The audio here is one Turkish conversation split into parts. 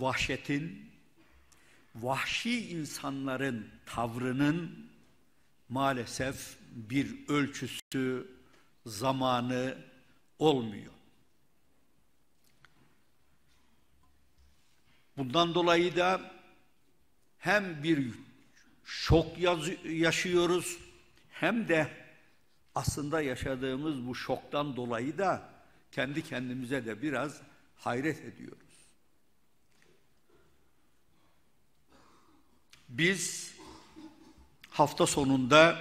vahşetin, vahşi insanların tavrının maalesef bir ölçüsü, zamanı olmuyor. Bundan dolayı da hem bir şok yaşıyoruz hem de aslında yaşadığımız bu şoktan dolayı da kendi kendimize de biraz hayret ediyoruz. Biz hafta sonunda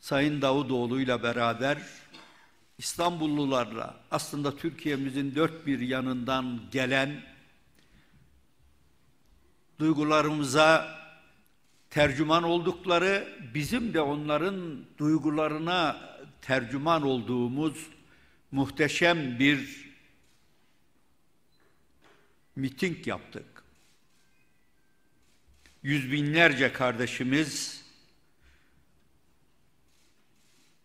Sayın Davutoğlu ile beraber İstanbullularla aslında Türkiye'mizin dört bir yanından gelen duygularımıza tercüman oldukları, bizim de onların duygularına tercüman olduğumuz muhteşem bir miting yaptık yüz binlerce kardeşimiz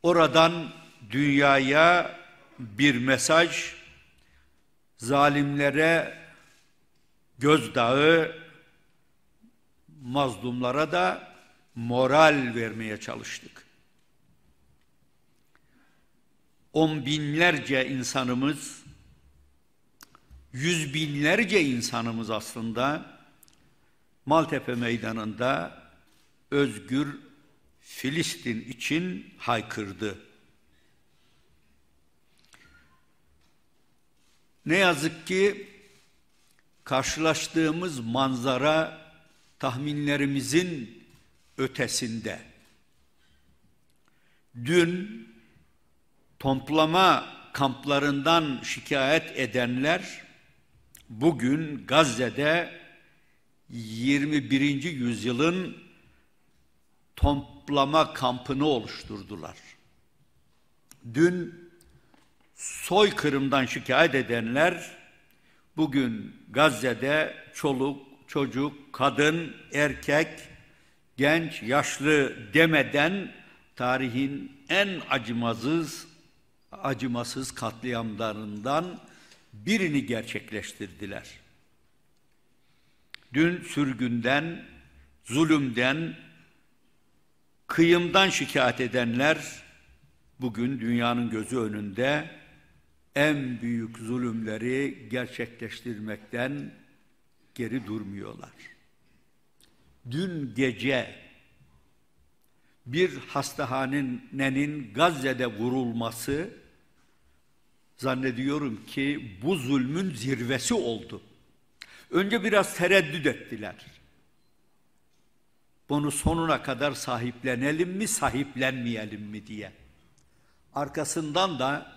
oradan dünyaya bir mesaj, zalimlere gözdağı, mazlumlara da moral vermeye çalıştık. On binlerce insanımız, yüz binlerce insanımız aslında Maltepe Meydanı'nda özgür Filistin için haykırdı. Ne yazık ki karşılaştığımız manzara tahminlerimizin ötesinde. Dün toplama kamplarından şikayet edenler bugün Gazze'de 21. yüzyılın toplama kampını oluşturdular. Dün soykırımdan şikayet edenler bugün Gazze'de çoluk, çocuk, kadın, erkek, genç, yaşlı demeden tarihin en acımasız acımasız katliamlarından birini gerçekleştirdiler. Dün sürgünden, zulümden, kıyımdan şikayet edenler bugün dünyanın gözü önünde en büyük zulümleri gerçekleştirmekten geri durmuyorlar. Dün gece bir hastahanenin Gazze'de vurulması zannediyorum ki bu zulmün zirvesi oldu. Önce biraz tereddüt ettiler. Bunu sonuna kadar sahiplenelim mi, sahiplenmeyelim mi diye. Arkasından da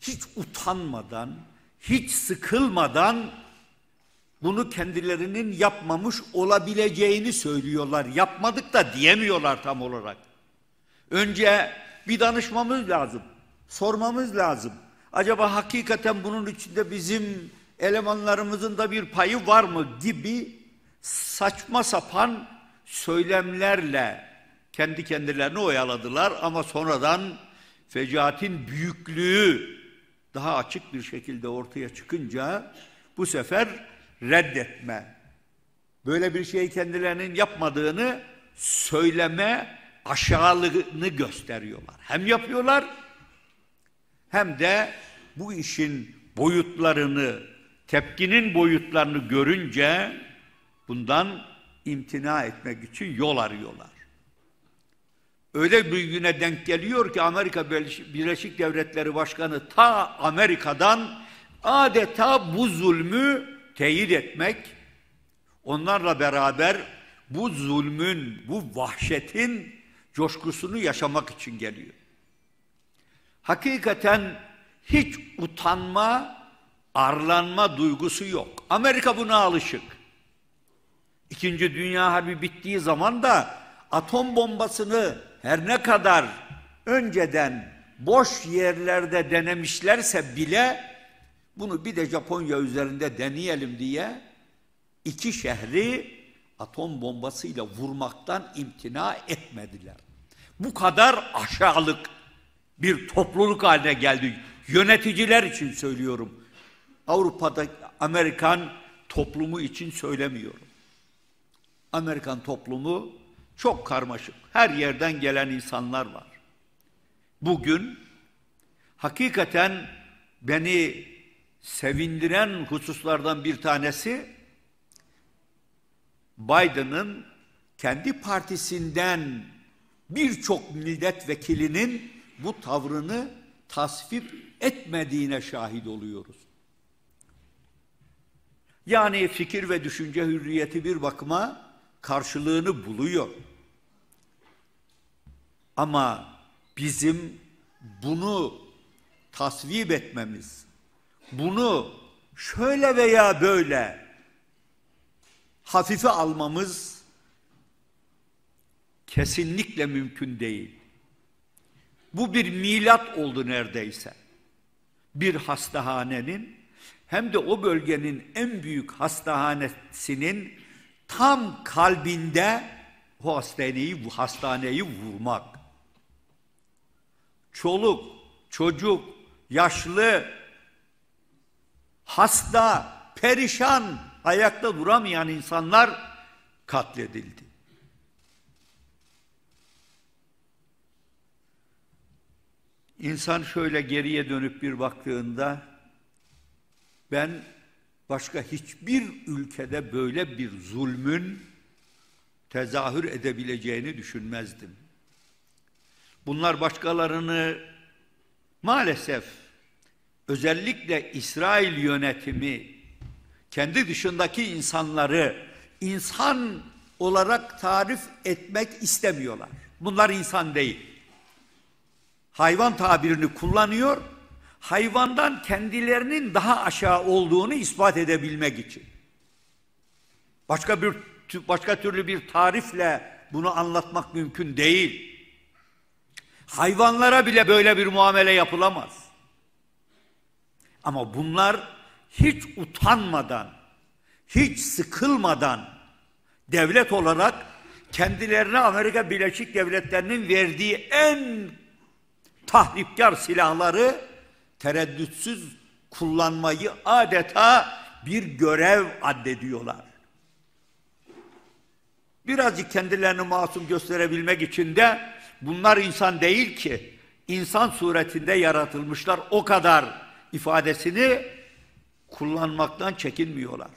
hiç utanmadan, hiç sıkılmadan bunu kendilerinin yapmamış olabileceğini söylüyorlar. Yapmadık da diyemiyorlar tam olarak. Önce bir danışmamız lazım, sormamız lazım. Acaba hakikaten bunun içinde bizim elemanlarımızın da bir payı var mı gibi saçma sapan söylemlerle kendi kendilerini oyaladılar ama sonradan fecaatin büyüklüğü daha açık bir şekilde ortaya çıkınca bu sefer reddetme. Böyle bir şeyi kendilerinin yapmadığını söyleme aşağılığını gösteriyorlar. Hem yapıyorlar hem de bu işin boyutlarını tepkinin boyutlarını görünce bundan imtina etmek için yol arıyorlar. Öyle bir güne denk geliyor ki Amerika Birleşik Devletleri Başkanı ta Amerika'dan adeta bu zulmü teyit etmek, onlarla beraber bu zulmün, bu vahşetin coşkusunu yaşamak için geliyor. Hakikaten hiç utanma arlanma duygusu yok. Amerika buna alışık. İkinci Dünya Harbi bittiği zaman da atom bombasını her ne kadar önceden boş yerlerde denemişlerse bile bunu bir de Japonya üzerinde deneyelim diye iki şehri atom bombasıyla vurmaktan imtina etmediler. Bu kadar aşağılık bir topluluk haline geldi. Yöneticiler için söylüyorum. Avrupa'da Amerikan toplumu için söylemiyorum. Amerikan toplumu çok karmaşık. Her yerden gelen insanlar var. Bugün hakikaten beni sevindiren hususlardan bir tanesi Biden'ın kendi partisinden birçok milletvekilinin bu tavrını tasvip etmediğine şahit oluyoruz. Yani fikir ve düşünce hürriyeti bir bakıma karşılığını buluyor. Ama bizim bunu tasvip etmemiz, bunu şöyle veya böyle hafife almamız kesinlikle mümkün değil. Bu bir milat oldu neredeyse. Bir hastahanenin hem de o bölgenin en büyük hastanesinin tam kalbinde o hastaneyi, bu hastaneyi vurmak. Çoluk, çocuk, yaşlı, hasta, perişan, ayakta duramayan insanlar katledildi. İnsan şöyle geriye dönüp bir baktığında ben başka hiçbir ülkede böyle bir zulmün tezahür edebileceğini düşünmezdim. Bunlar başkalarını maalesef özellikle İsrail yönetimi kendi dışındaki insanları insan olarak tarif etmek istemiyorlar. Bunlar insan değil. Hayvan tabirini kullanıyor hayvandan kendilerinin daha aşağı olduğunu ispat edebilmek için. Başka bir başka türlü bir tarifle bunu anlatmak mümkün değil. Hayvanlara bile böyle bir muamele yapılamaz. Ama bunlar hiç utanmadan, hiç sıkılmadan devlet olarak kendilerine Amerika Birleşik Devletleri'nin verdiği en tahripkar silahları tereddütsüz kullanmayı adeta bir görev addediyorlar. Birazcık kendilerini masum gösterebilmek için de bunlar insan değil ki insan suretinde yaratılmışlar o kadar ifadesini kullanmaktan çekinmiyorlar.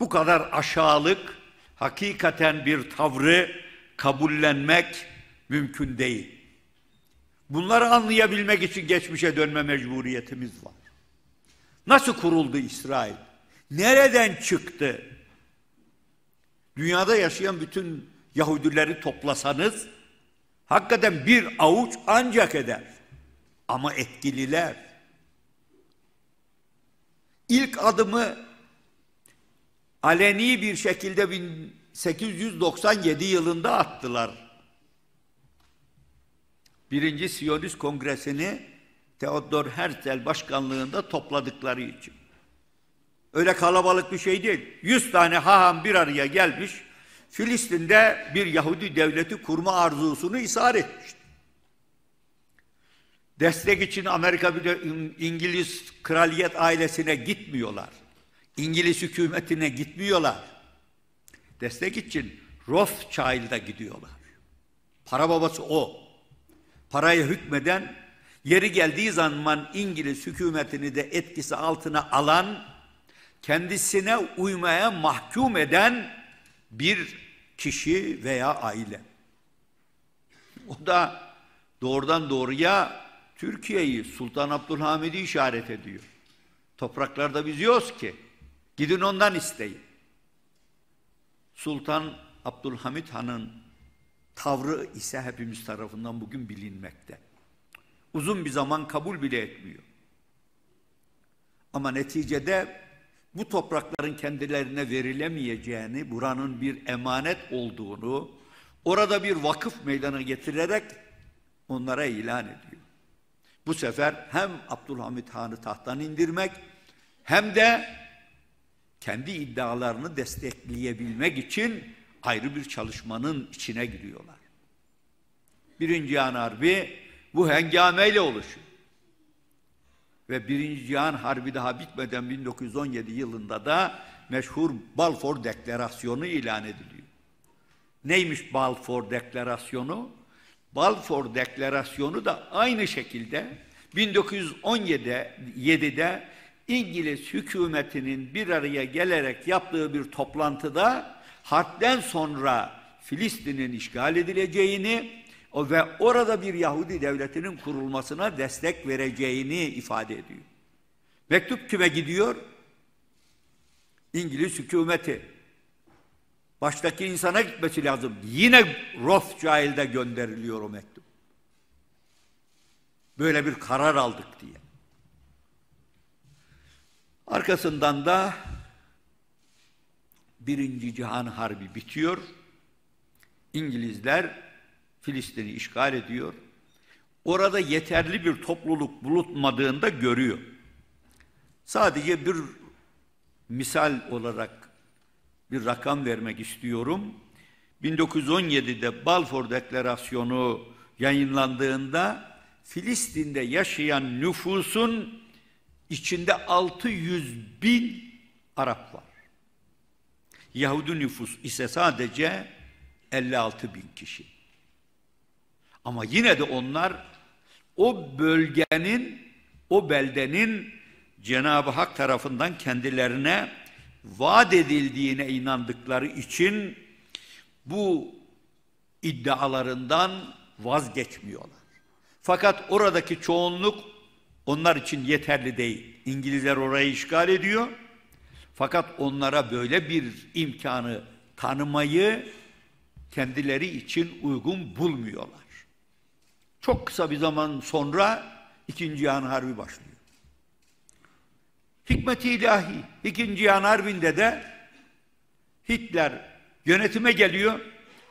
Bu kadar aşağılık hakikaten bir tavrı kabullenmek mümkün değil. Bunları anlayabilmek için geçmişe dönme mecburiyetimiz var. Nasıl kuruldu İsrail? Nereden çıktı? Dünyada yaşayan bütün Yahudileri toplasanız hakikaten bir avuç ancak eder. Ama etkililer. İlk adımı aleni bir şekilde 1897 yılında attılar. Birinci Siyonist Kongresi'ni Theodor Herzl başkanlığında topladıkları için. Öyle kalabalık bir şey değil. Yüz tane haham bir araya gelmiş, Filistin'de bir Yahudi devleti kurma arzusunu isar etmişti. Destek için Amerika bir de İngiliz kraliyet ailesine gitmiyorlar. İngiliz hükümetine gitmiyorlar. Destek için Rothschild'a gidiyorlar. Para babası o paraya hükmeden, yeri geldiği zaman İngiliz hükümetini de etkisi altına alan, kendisine uymaya mahkum eden bir kişi veya aile. O da doğrudan doğruya Türkiye'yi Sultan Abdülhamid'i işaret ediyor. Topraklarda biz yiyoruz ki. Gidin ondan isteyin. Sultan Abdülhamid Han'ın tavrı ise hepimiz tarafından bugün bilinmekte. Uzun bir zaman kabul bile etmiyor. Ama neticede bu toprakların kendilerine verilemeyeceğini, buranın bir emanet olduğunu, orada bir vakıf meydana getirerek onlara ilan ediyor. Bu sefer hem Abdülhamit Han'ı tahttan indirmek hem de kendi iddialarını destekleyebilmek için ayrı bir çalışmanın içine giriyorlar. Birinci Cihan Harbi bu hengameyle oluşuyor. Ve Birinci Cihan Harbi daha bitmeden 1917 yılında da meşhur Balfour Deklarasyonu ilan ediliyor. Neymiş Balfour Deklarasyonu? Balfour Deklarasyonu da aynı şekilde 1917'de 7'de İngiliz hükümetinin bir araya gelerek yaptığı bir toplantıda harpten sonra Filistin'in işgal edileceğini ve orada bir Yahudi devletinin kurulmasına destek vereceğini ifade ediyor. Mektup kime gidiyor? İngiliz hükümeti. Baştaki insana gitmesi lazım. Yine Rothschild'e gönderiliyor o mektup. Böyle bir karar aldık diye. Arkasından da Birinci Cihan Harbi bitiyor. İngilizler Filistin'i işgal ediyor. Orada yeterli bir topluluk bulutmadığında görüyor. Sadece bir misal olarak bir rakam vermek istiyorum. 1917'de Balfour Deklarasyonu yayınlandığında Filistin'de yaşayan nüfusun içinde 600 bin Arap var. Yahudi nüfus ise sadece 56 bin kişi. Ama yine de onlar o bölgenin, o beldenin Cenab-ı Hak tarafından kendilerine vaat edildiğine inandıkları için bu iddialarından vazgeçmiyorlar. Fakat oradaki çoğunluk onlar için yeterli değil. İngilizler orayı işgal ediyor. Fakat onlara böyle bir imkanı tanımayı kendileri için uygun bulmuyorlar. Çok kısa bir zaman sonra ikinci Cihan Harbi başlıyor. Hikmeti ilahi ikinci Cihan Harbi'nde de Hitler yönetime geliyor.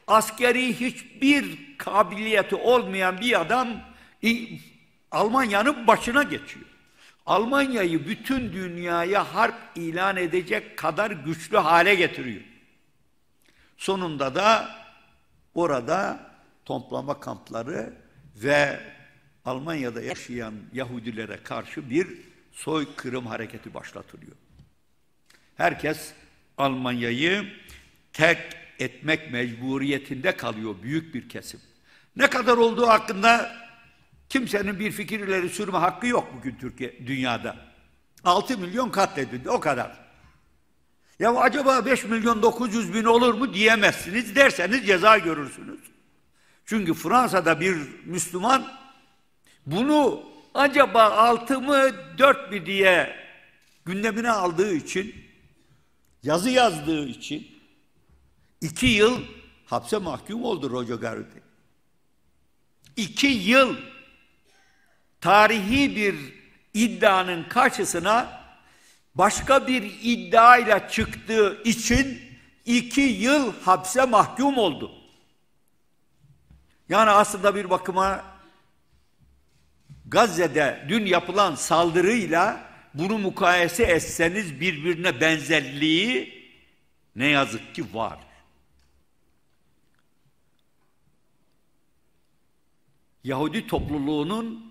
Askeri hiçbir kabiliyeti olmayan bir adam Almanya'nın başına geçiyor. Almanya'yı bütün dünyaya harp ilan edecek kadar güçlü hale getiriyor. Sonunda da orada toplama kampları ve Almanya'da yaşayan Yahudilere karşı bir soykırım hareketi başlatılıyor. Herkes Almanya'yı tek etmek mecburiyetinde kalıyor büyük bir kesim. Ne kadar olduğu hakkında Kimsenin bir fikir ileri sürme hakkı yok bugün Türkiye dünyada. 6 milyon katledildi o kadar. Ya acaba 5 milyon 900 bin olur mu diyemezsiniz derseniz ceza görürsünüz. Çünkü Fransa'da bir Müslüman bunu acaba 6 mı 4 mi diye gündemine aldığı için yazı yazdığı için 2 yıl hapse mahkum oldu Roger Garrity. 2 yıl tarihi bir iddianın karşısına başka bir iddiayla çıktığı için iki yıl hapse mahkum oldu. Yani aslında bir bakıma Gazze'de dün yapılan saldırıyla bunu mukayese etseniz birbirine benzerliği ne yazık ki var. Yahudi topluluğunun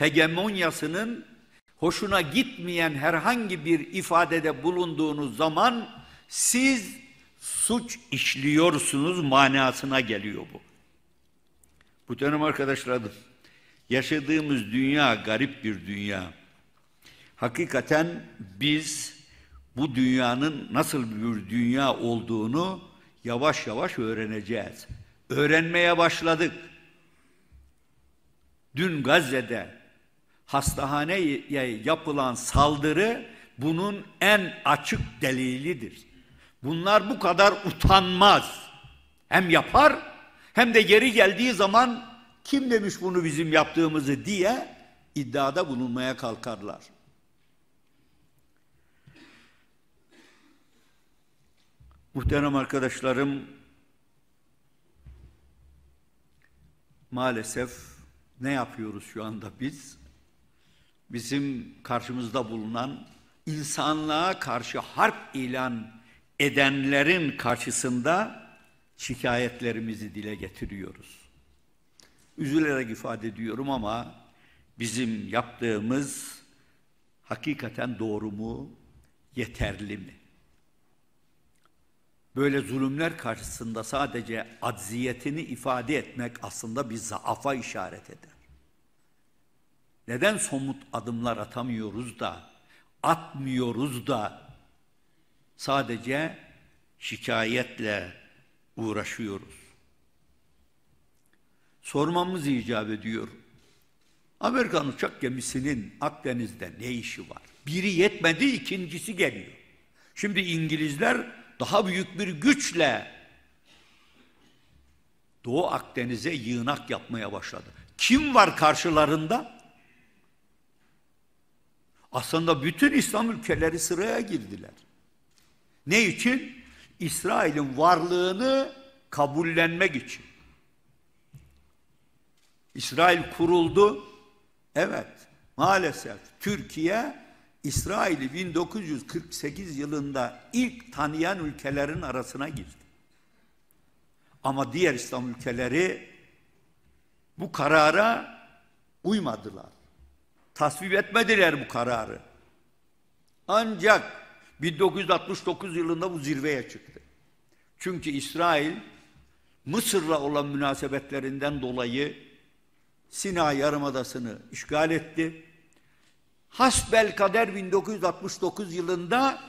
hegemonyasının hoşuna gitmeyen herhangi bir ifadede bulunduğunuz zaman siz suç işliyorsunuz manasına geliyor bu. Bu dönem arkadaşlarım, yaşadığımız dünya garip bir dünya. Hakikaten biz bu dünyanın nasıl bir dünya olduğunu yavaş yavaş öğreneceğiz. Öğrenmeye başladık. Dün Gazze'de Hastahaneye yapılan saldırı bunun en açık delilidir. Bunlar bu kadar utanmaz. Hem yapar hem de geri geldiği zaman kim demiş bunu bizim yaptığımızı diye iddiada bulunmaya kalkarlar. Muhterem arkadaşlarım maalesef ne yapıyoruz şu anda biz? bizim karşımızda bulunan insanlığa karşı harp ilan edenlerin karşısında şikayetlerimizi dile getiriyoruz. Üzülerek ifade ediyorum ama bizim yaptığımız hakikaten doğru mu, yeterli mi? Böyle zulümler karşısında sadece acziyetini ifade etmek aslında bir zaafa işaret eder neden somut adımlar atamıyoruz da, atmıyoruz da sadece şikayetle uğraşıyoruz. Sormamız icap ediyor. Amerikan uçak gemisinin Akdeniz'de ne işi var? Biri yetmedi, ikincisi geliyor. Şimdi İngilizler daha büyük bir güçle Doğu Akdeniz'e yığınak yapmaya başladı. Kim var karşılarında? Aslında bütün İslam ülkeleri sıraya girdiler. Ne için? İsrail'in varlığını kabullenmek için. İsrail kuruldu. Evet, maalesef Türkiye İsrail'i 1948 yılında ilk tanıyan ülkelerin arasına girdi. Ama diğer İslam ülkeleri bu karara uymadılar tasvip etmediler bu kararı. Ancak 1969 yılında bu zirveye çıktı. Çünkü İsrail Mısır'la olan münasebetlerinden dolayı Sina Yarımadası'nı işgal etti. Hasbel kader 1969 yılında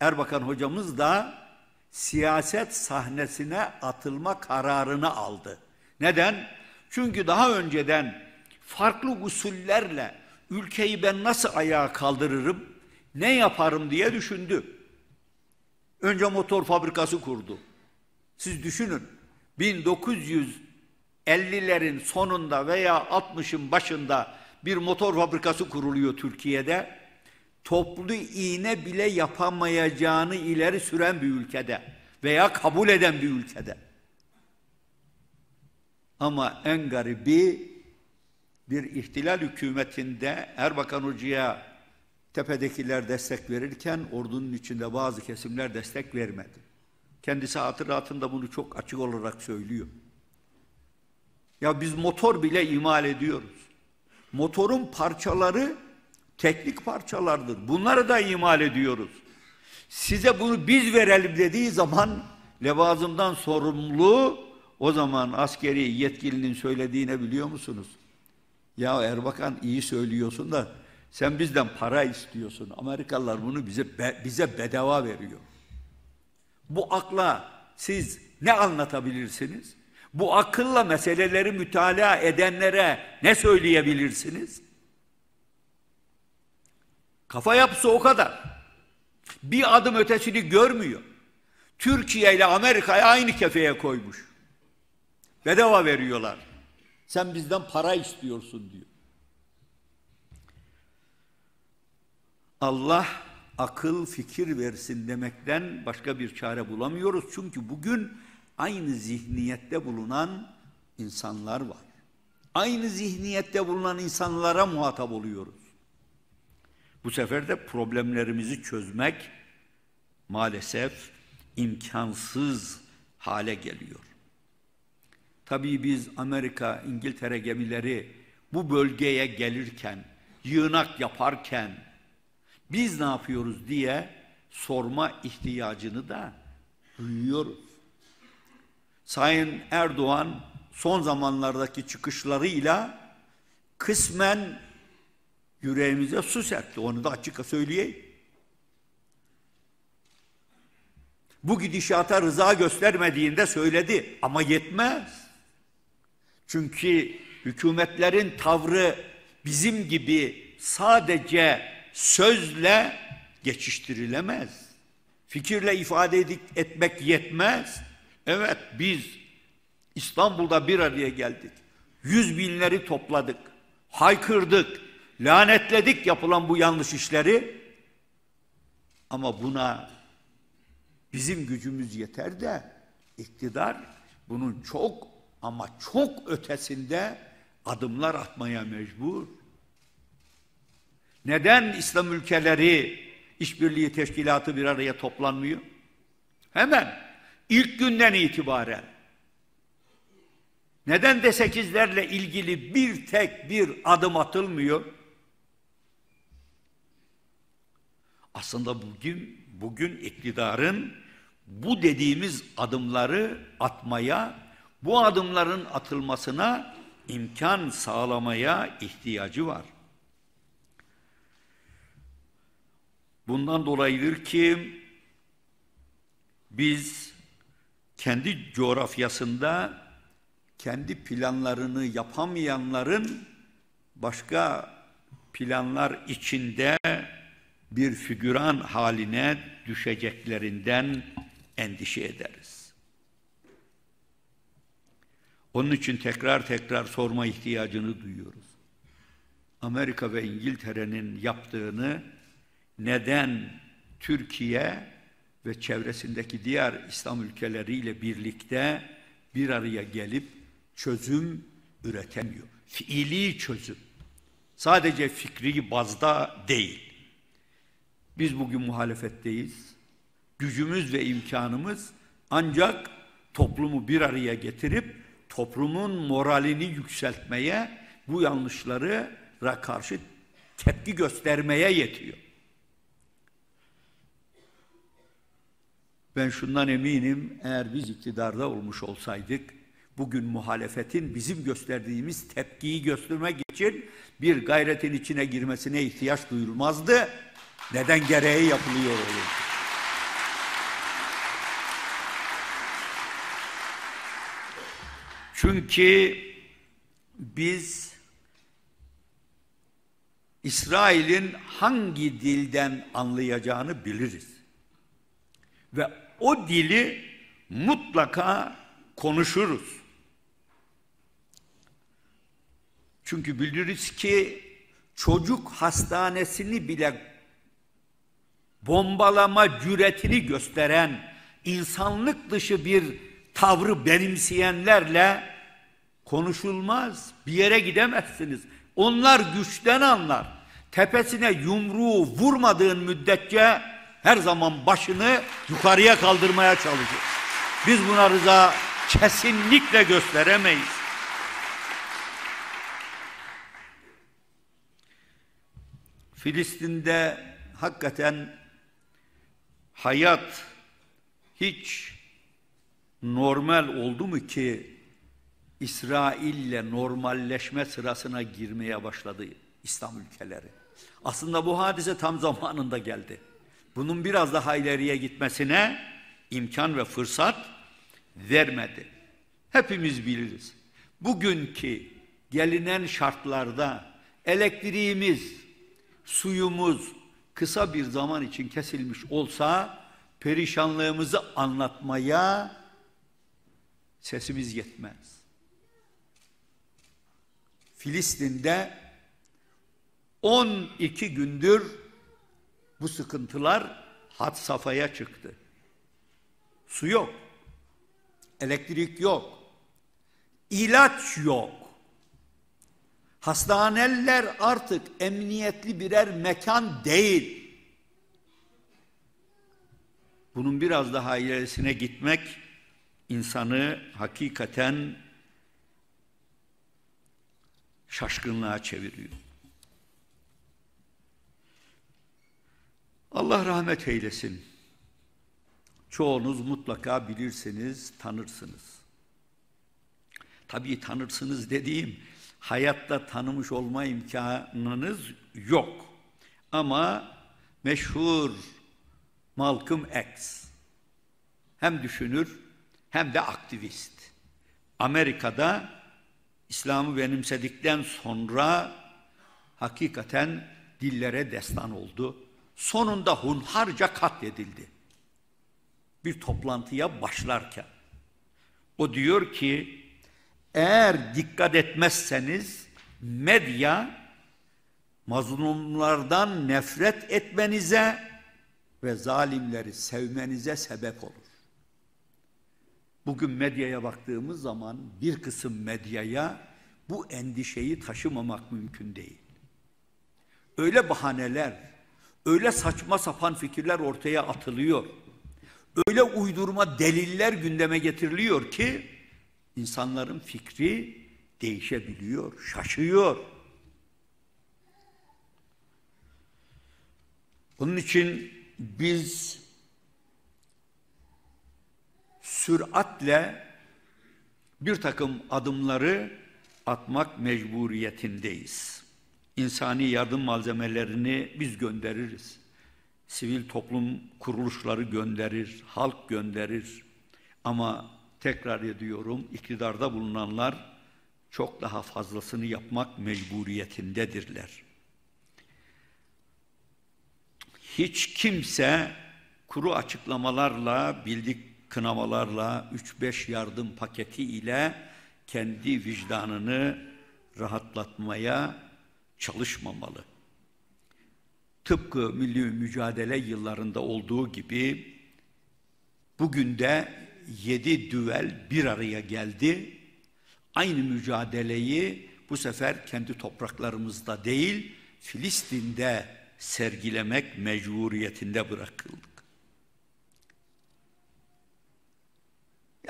Erbakan hocamız da siyaset sahnesine atılma kararını aldı. Neden? Çünkü daha önceden farklı usullerle ülkeyi ben nasıl ayağa kaldırırım, ne yaparım diye düşündü. Önce motor fabrikası kurdu. Siz düşünün 1950'lerin sonunda veya 60'ın başında bir motor fabrikası kuruluyor Türkiye'de. Toplu iğne bile yapamayacağını ileri süren bir ülkede veya kabul eden bir ülkede. Ama en garibi bir ihtilal hükümetinde Erbakan Hoca'ya tepedekiler destek verirken ordunun içinde bazı kesimler destek vermedi. Kendisi hatıratında bunu çok açık olarak söylüyor. Ya biz motor bile imal ediyoruz. Motorun parçaları teknik parçalardır. Bunları da imal ediyoruz. Size bunu biz verelim dediği zaman levazımdan sorumlu o zaman askeri yetkilinin söylediğine biliyor musunuz? Ya Erbakan iyi söylüyorsun da sen bizden para istiyorsun. Amerikalılar bunu bize be, bize bedava veriyor. Bu akla siz ne anlatabilirsiniz? Bu akılla meseleleri mütalaa edenlere ne söyleyebilirsiniz? Kafa yapısı o kadar. Bir adım ötesini görmüyor. Türkiye ile Amerika'yı aynı kefeye koymuş. Bedava veriyorlar. Sen bizden para istiyorsun diyor. Allah akıl fikir versin demekten başka bir çare bulamıyoruz. Çünkü bugün aynı zihniyette bulunan insanlar var. Aynı zihniyette bulunan insanlara muhatap oluyoruz. Bu sefer de problemlerimizi çözmek maalesef imkansız hale geliyor. Tabii biz Amerika, İngiltere gemileri bu bölgeye gelirken, yığınak yaparken biz ne yapıyoruz diye sorma ihtiyacını da duyuyoruz. Sayın Erdoğan son zamanlardaki çıkışlarıyla kısmen yüreğimize su serpti. Onu da açıkça söyleyeyim. Bu gidişata rıza göstermediğinde söyledi ama yetmez. Çünkü hükümetlerin tavrı bizim gibi sadece sözle geçiştirilemez. Fikirle ifade edip, etmek yetmez. Evet biz İstanbul'da bir araya geldik. Yüz binleri topladık. Haykırdık. Lanetledik yapılan bu yanlış işleri. Ama buna bizim gücümüz yeter de iktidar bunun çok ama çok ötesinde adımlar atmaya mecbur. Neden İslam ülkeleri işbirliği teşkilatı bir araya toplanmıyor? Hemen ilk günden itibaren neden de sekizlerle ilgili bir tek bir adım atılmıyor? Aslında bugün bugün iktidarın bu dediğimiz adımları atmaya bu adımların atılmasına imkan sağlamaya ihtiyacı var. Bundan dolayıdır ki biz kendi coğrafyasında kendi planlarını yapamayanların başka planlar içinde bir figüran haline düşeceklerinden endişe ederiz. Onun için tekrar tekrar sorma ihtiyacını duyuyoruz. Amerika ve İngiltere'nin yaptığını neden Türkiye ve çevresindeki diğer İslam ülkeleriyle birlikte bir araya gelip çözüm üretemiyor. Fiili çözüm. Sadece fikri bazda değil. Biz bugün muhalefetteyiz. Gücümüz ve imkanımız ancak toplumu bir araya getirip toplumun moralini yükseltmeye, bu yanlışları karşı tepki göstermeye yetiyor. Ben şundan eminim, eğer biz iktidarda olmuş olsaydık, bugün muhalefetin bizim gösterdiğimiz tepkiyi göstermek için bir gayretin içine girmesine ihtiyaç duyulmazdı. Neden gereği yapılıyor olurdu? Çünkü biz İsrail'in hangi dilden anlayacağını biliriz. Ve o dili mutlaka konuşuruz. Çünkü biliriz ki çocuk hastanesini bile bombalama cüretini gösteren insanlık dışı bir tavrı benimseyenlerle konuşulmaz. Bir yere gidemezsiniz. Onlar güçten anlar. Tepesine yumruğu vurmadığın müddetçe her zaman başını yukarıya kaldırmaya çalışır. Biz buna rıza kesinlikle gösteremeyiz. Filistin'de hakikaten hayat hiç normal oldu mu ki İsrail'le normalleşme sırasına girmeye başladı İslam ülkeleri. Aslında bu hadise tam zamanında geldi. Bunun biraz daha ileriye gitmesine imkan ve fırsat vermedi. Hepimiz biliriz. Bugünkü gelinen şartlarda elektriğimiz, suyumuz kısa bir zaman için kesilmiş olsa perişanlığımızı anlatmaya sesimiz yetmez. Filistin'de 12 gündür bu sıkıntılar hat safaya çıktı. Su yok. Elektrik yok. ilaç yok. Hastaneler artık emniyetli birer mekan değil. Bunun biraz daha ilerisine gitmek insanı hakikaten şaşkınlığa çeviriyor. Allah rahmet eylesin. Çoğunuz mutlaka bilirsiniz, tanırsınız. Tabii tanırsınız dediğim hayatta tanımış olma imkanınız yok. Ama meşhur Malcolm X hem düşünür hem de aktivist. Amerika'da İslam'ı benimsedikten sonra hakikaten dillere destan oldu. Sonunda hunharca katledildi. Bir toplantıya başlarken. O diyor ki, eğer dikkat etmezseniz medya mazlumlardan nefret etmenize ve zalimleri sevmenize sebep olur. Bugün medyaya baktığımız zaman bir kısım medyaya bu endişeyi taşımamak mümkün değil. Öyle bahaneler, öyle saçma sapan fikirler ortaya atılıyor. Öyle uydurma deliller gündeme getiriliyor ki insanların fikri değişebiliyor, şaşıyor. Onun için biz süratle bir takım adımları atmak mecburiyetindeyiz. İnsani yardım malzemelerini biz göndeririz. Sivil toplum kuruluşları gönderir, halk gönderir. Ama tekrar ediyorum iktidarda bulunanlar çok daha fazlasını yapmak mecburiyetindedirler. Hiç kimse kuru açıklamalarla bildik kınamalarla 3-5 yardım paketi ile kendi vicdanını rahatlatmaya çalışmamalı. Tıpkı milli mücadele yıllarında olduğu gibi bugün de yedi düvel bir araya geldi. Aynı mücadeleyi bu sefer kendi topraklarımızda değil Filistin'de sergilemek mecburiyetinde bırakıldı.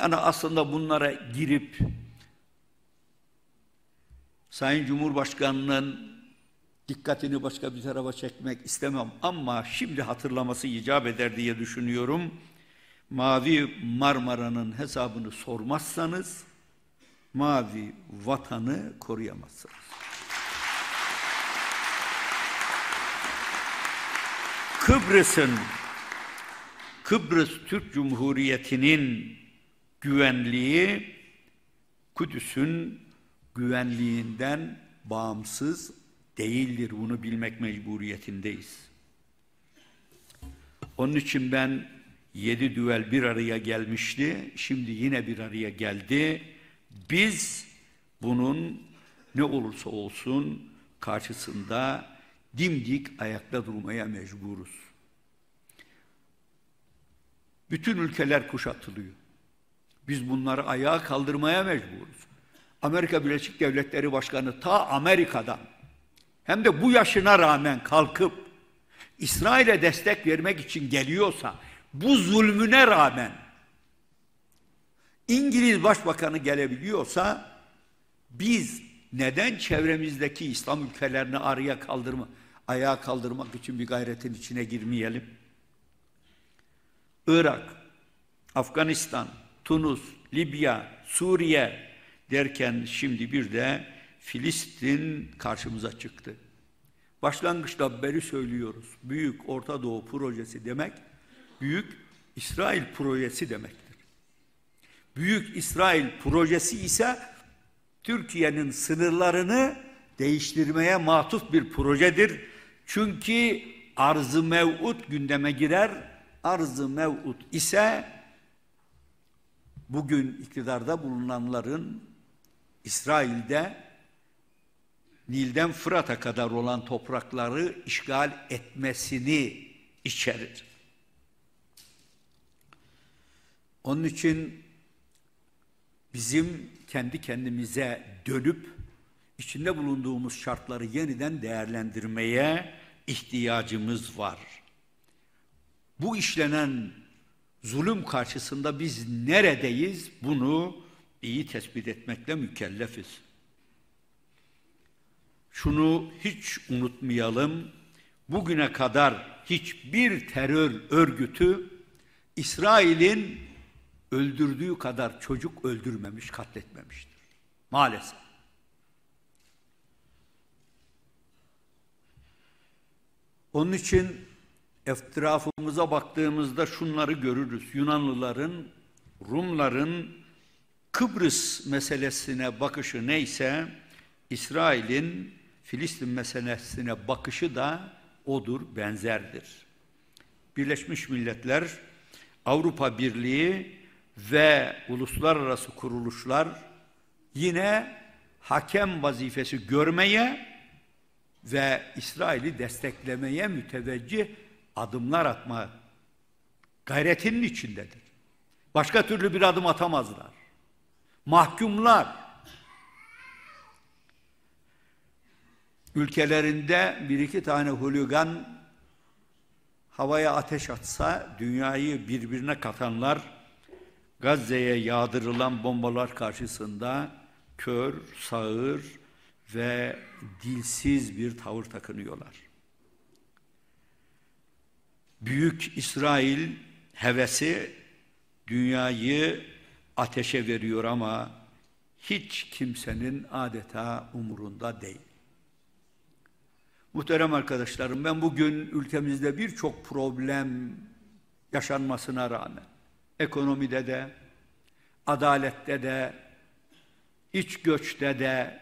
Yani aslında bunlara girip Sayın Cumhurbaşkanı'nın dikkatini başka bir tarafa çekmek istemem ama şimdi hatırlaması icap eder diye düşünüyorum. Mavi Marmara'nın hesabını sormazsanız mavi vatanı koruyamazsınız. Kıbrıs'ın Kıbrıs Türk Cumhuriyeti'nin güvenliği Kudüs'ün güvenliğinden bağımsız değildir. Bunu bilmek mecburiyetindeyiz. Onun için ben yedi düvel bir araya gelmişti. Şimdi yine bir araya geldi. Biz bunun ne olursa olsun karşısında dimdik ayakta durmaya mecburuz. Bütün ülkeler kuşatılıyor. Biz bunları ayağa kaldırmaya mecburuz. Amerika Birleşik Devletleri Başkanı ta Amerika'dan hem de bu yaşına rağmen kalkıp İsrail'e destek vermek için geliyorsa bu zulmüne rağmen İngiliz Başbakanı gelebiliyorsa biz neden çevremizdeki İslam ülkelerini araya kaldırma, ayağa kaldırmak için bir gayretin içine girmeyelim? Irak, Afganistan, Tunus, Libya, Suriye derken şimdi bir de Filistin karşımıza çıktı. Başlangıçta beri söylüyoruz. Büyük Orta Doğu projesi demek, büyük İsrail projesi demektir. Büyük İsrail projesi ise Türkiye'nin sınırlarını değiştirmeye matuf bir projedir. Çünkü arz-ı mev'ut gündeme girer. Arz-ı mev'ut ise bugün iktidarda bulunanların İsrail'de Nil'den Fırat'a kadar olan toprakları işgal etmesini içerir. Onun için bizim kendi kendimize dönüp içinde bulunduğumuz şartları yeniden değerlendirmeye ihtiyacımız var. Bu işlenen zulüm karşısında biz neredeyiz bunu iyi tespit etmekle mükellefiz. Şunu hiç unutmayalım. Bugüne kadar hiçbir terör örgütü İsrail'in öldürdüğü kadar çocuk öldürmemiş, katletmemiştir. Maalesef. Onun için etrafımıza baktığımızda şunları görürüz. Yunanlıların, Rumların Kıbrıs meselesine bakışı neyse İsrail'in Filistin meselesine bakışı da odur, benzerdir. Birleşmiş Milletler, Avrupa Birliği ve uluslararası kuruluşlar yine hakem vazifesi görmeye ve İsrail'i desteklemeye müteveccih adımlar atma gayretinin içindedir. Başka türlü bir adım atamazlar. Mahkumlar ülkelerinde bir iki tane hulugan havaya ateş atsa dünyayı birbirine katanlar Gazze'ye yağdırılan bombalar karşısında kör, sağır ve dilsiz bir tavır takınıyorlar büyük İsrail hevesi dünyayı ateşe veriyor ama hiç kimsenin adeta umurunda değil. Muhterem arkadaşlarım ben bugün ülkemizde birçok problem yaşanmasına rağmen ekonomide de, adalette de, iç göçte de,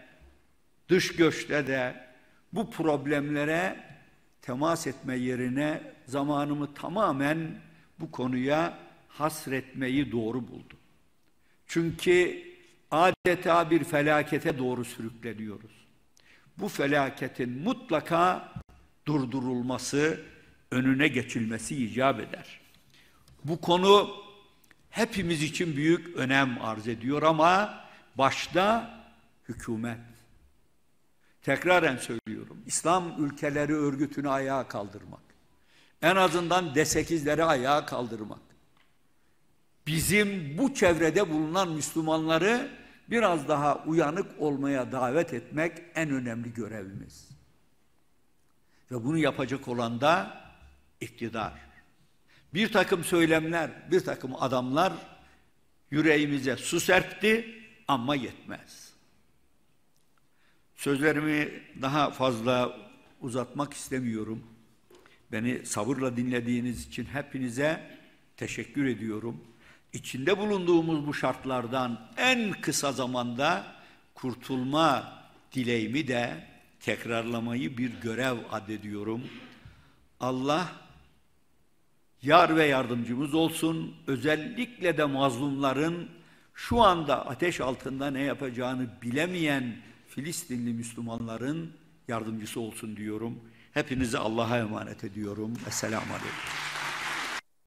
dış göçte de bu problemlere temas etme yerine zamanımı tamamen bu konuya hasretmeyi doğru buldum. Çünkü adeta bir felakete doğru sürükleniyoruz. Bu felaketin mutlaka durdurulması, önüne geçilmesi icap eder. Bu konu hepimiz için büyük önem arz ediyor ama başta hükümet. Tekraren söylüyorum. İslam ülkeleri örgütünü ayağa kaldırmak. En azından D8'leri ayağa kaldırmak. Bizim bu çevrede bulunan Müslümanları biraz daha uyanık olmaya davet etmek en önemli görevimiz. Ve bunu yapacak olan da iktidar. Bir takım söylemler, bir takım adamlar yüreğimize su serpti ama yetmez. Sözlerimi daha fazla uzatmak istemiyorum. Beni sabırla dinlediğiniz için hepinize teşekkür ediyorum. İçinde bulunduğumuz bu şartlardan en kısa zamanda kurtulma dileğimi de tekrarlamayı bir görev addediyorum. Allah yar ve yardımcımız olsun. Özellikle de mazlumların şu anda ateş altında ne yapacağını bilemeyen Filistinli Müslümanların yardımcısı olsun diyorum. Hepinizi Allah'a emanet ediyorum. Esselamu Aleyküm.